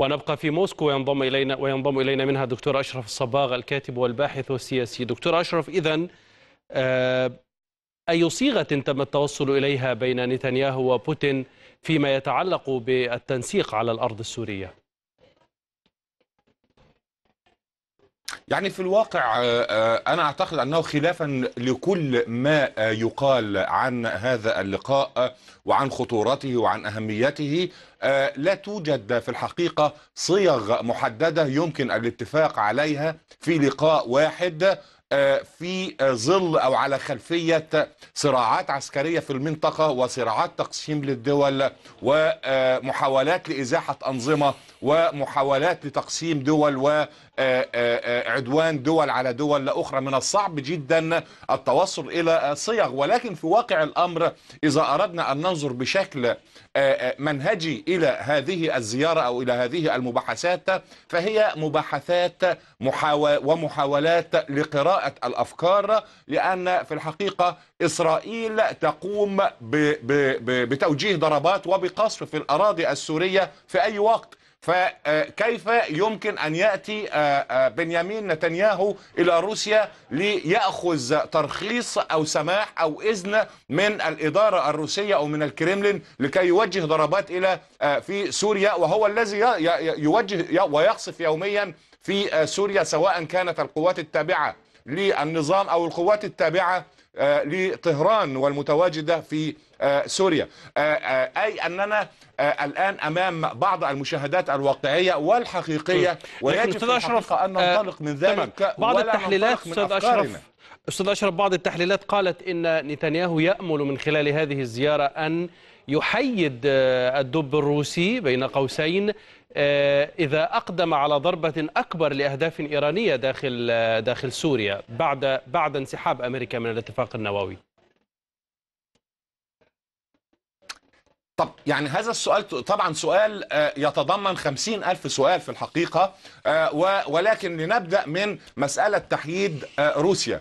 ونبقى في موسكو وينضم إلينا وينضم إلينا منها دكتور أشرف الصباغ الكاتب والباحث والسياسي دكتور أشرف إذا آه، أي صيغة تم التوصل إليها بين نتنياهو وبوتين فيما يتعلق بالتنسيق على الأرض السورية؟ يعني في الواقع آه، آه، أنا أعتقد أنه خلافا لكل ما آه، يقال عن هذا اللقاء وعن خطورته وعن أهميته لا توجد في الحقيقة صيغ محددة يمكن الاتفاق عليها في لقاء واحد آه، في آه، ظل او على خلفيه صراعات عسكريه في المنطقه وصراعات تقسيم للدول ومحاولات لازاحه انظمه ومحاولات لتقسيم دول وعدوان آه، دول على دول اخرى من الصعب جدا التوصل الى صيغ ولكن في واقع الامر اذا اردنا ان ننظر بشكل منهجي الى هذه الزياره او الى هذه المباحثات فهي مباحثات ومحاولات لقراءه الأفكار لأن في الحقيقة إسرائيل تقوم بتوجيه ضربات وبقصف في الأراضي السورية في أي وقت فكيف آه، يمكن أن يأتي آه، آه، بنيامين نتنياهو إلى روسيا ليأخذ ترخيص أو سماح أو إذن من الإدارة الروسية أو من الكريملين لكي يوجه ضربات إلى في سوريا وهو الذي يوجه ويقصف يوميا في سوريا سواء كانت القوات التابعة للنظام أو القوات التابعة آه، لطهران والمتواجدة في آه، سوريا آه، أي أننا الآن أمام بعض المشاهدات الواقعية والحقيقية ويجب في الحقيقة أن ننطلق من ذلك بعض التحليلات أستاذ أشرف أستاذ أشرف بعض التحليلات قالت إن نتنياهو يأمل من خلال هذه الزيارة أن يحيد الدب الروسي بين قوسين آه، إذا أقدم على ضربة أكبر لأهداف إيرانية داخل آه، داخل سوريا بعد بعد انسحاب أمريكا من الاتفاق النووي؟ طب يعني هذا السؤال طبعا سؤال آه، يتضمن خمسين ألف سؤال في الحقيقة ولكن لنبدأ من مسألة تحييد روسيا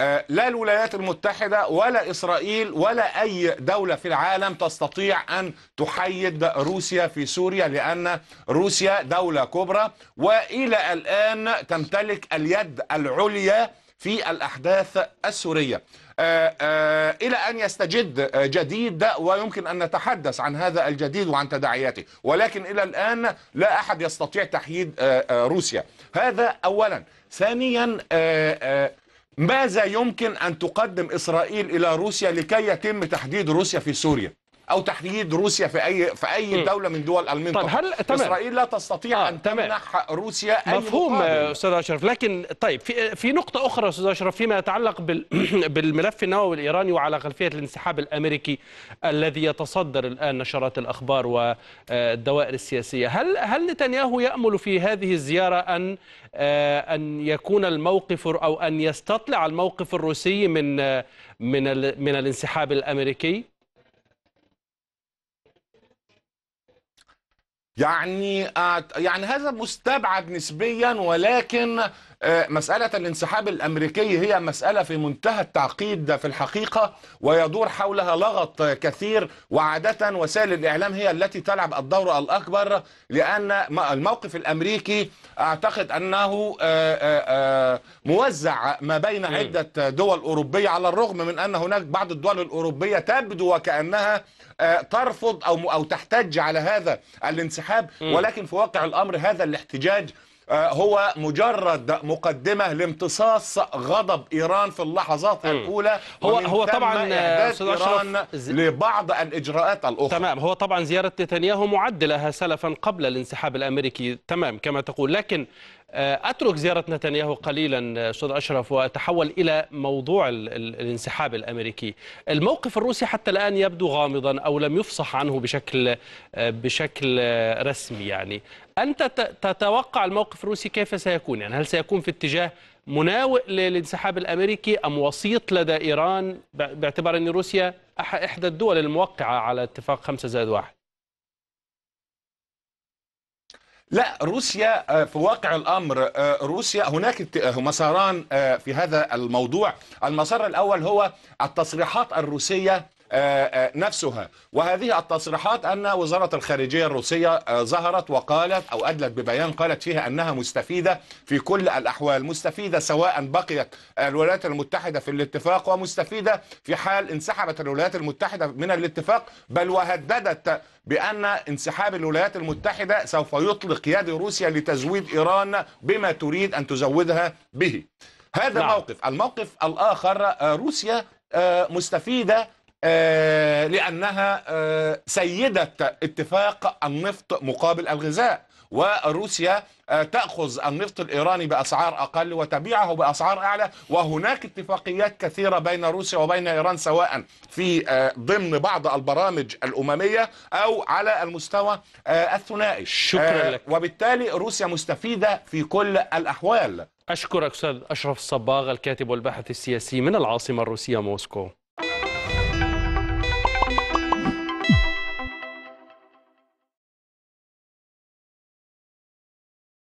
آه، لا الولايات المتحدة ولا إسرائيل ولا أي دولة في العالم تستطيع أن تحيد روسيا في سوريا لأن روسيا دولة كبرى وإلى الآن تمتلك اليد العليا في الأحداث السورية آه، آه، إلى أن يستجد جديد ويمكن أن نتحدث عن هذا الجديد وعن تداعياته ولكن إلى الآن لا أحد يستطيع تحييد روسيا هذا أولا ثانيا ماذا يمكن أن تقدم إسرائيل إلى روسيا لكي يتم تحديد روسيا في سوريا او تحديد روسيا في اي في اي م. دوله من دول المنطقه طب هل تمام. اسرائيل لا تستطيع آه. ان تمام. تمنع روسيا اي مفهوم آه، استاذ اشرف لكن طيب في في نقطه اخرى استاذ اشرف فيما يتعلق بال... بالملف النووي الايراني وعلى خلفيه الانسحاب الامريكي الذي يتصدر الان نشرات الاخبار والدوائر السياسيه هل هل نتنياهو يامل في هذه الزياره ان آه، ان يكون الموقف او ان يستطلع الموقف الروسي من آه، من من الانسحاب الامريكي يعني يعني هذا مستبعد نسبيا ولكن آه، مسألة الانسحاب الأمريكي هي مسألة في منتهى التعقيد في الحقيقة ويدور حولها لغط كثير وعادة وسائل الإعلام هي التي تلعب الدور الأكبر لأن الموقف الأمريكي أعتقد أنه آه، آه، موزع ما بين عدة دول أوروبية على الرغم من أن هناك بعض الدول الأوروبية تبدو وكأنها ترفض أو أو تحتج على هذا الانسحاب ولكن في واقع الأمر هذا الاحتجاج آه، هو مجرد مقدمه لامتصاص غضب ايران في اللحظات الاولى هو هو طبعا آه، ايران لبعض الاجراءات الاخرى تمام هو طبعا زياره نتنياهو معدلها سلفا قبل الانسحاب الامريكي تمام كما تقول لكن آه، اترك زياره نتنياهو قليلا آه، استاذ اشرف واتحول الى موضوع الانسحاب الامريكي الموقف الروسي حتى الان يبدو غامضا او لم يفصح عنه بشكل آه، بشكل رسمي يعني انت تتوقع الموقف الروسي كيف سيكون يعني هل سيكون في اتجاه مناوئ للانسحاب الامريكي ام وسيط لدى ايران باعتبار ان روسيا احدى الدول الموقعه على اتفاق 5 زائد 1 لا روسيا آه، في واقع الامر آه، روسيا هناك آه، مساران في هذا الموضوع المسار الاول هو التصريحات الروسيه آه، آه، نفسها وهذه التصريحات أن وزارة الخارجية الروسية آه، ظهرت وقالت أو أدلت ببيان قالت فيها أنها مستفيدة في كل الأحوال مستفيدة سواء بقيت الولايات المتحدة في الاتفاق ومستفيدة في حال انسحبت الولايات المتحدة من الاتفاق بل وهددت بأن انسحاب الولايات المتحدة سوف يطلق يد روسيا لتزويد إيران بما تريد أن تزودها به هذا نعم. موقف الموقف الآخر روسيا مستفيدة آه، لأنها آه، سيدة اتفاق النفط مقابل الغذاء وروسيا آه، تأخذ النفط الإيراني بأسعار أقل وتبيعه بأسعار أعلى وهناك اتفاقيات كثيرة بين روسيا وبين إيران سواء في ضمن بعض البرامج الأممية أو على المستوى الثنائي شكرا لك وبالتالي روسيا مستفيدة في كل الأحوال أشكرك أستاذ أشرف الصباغ الكاتب والباحث السياسي من العاصمة الروسية موسكو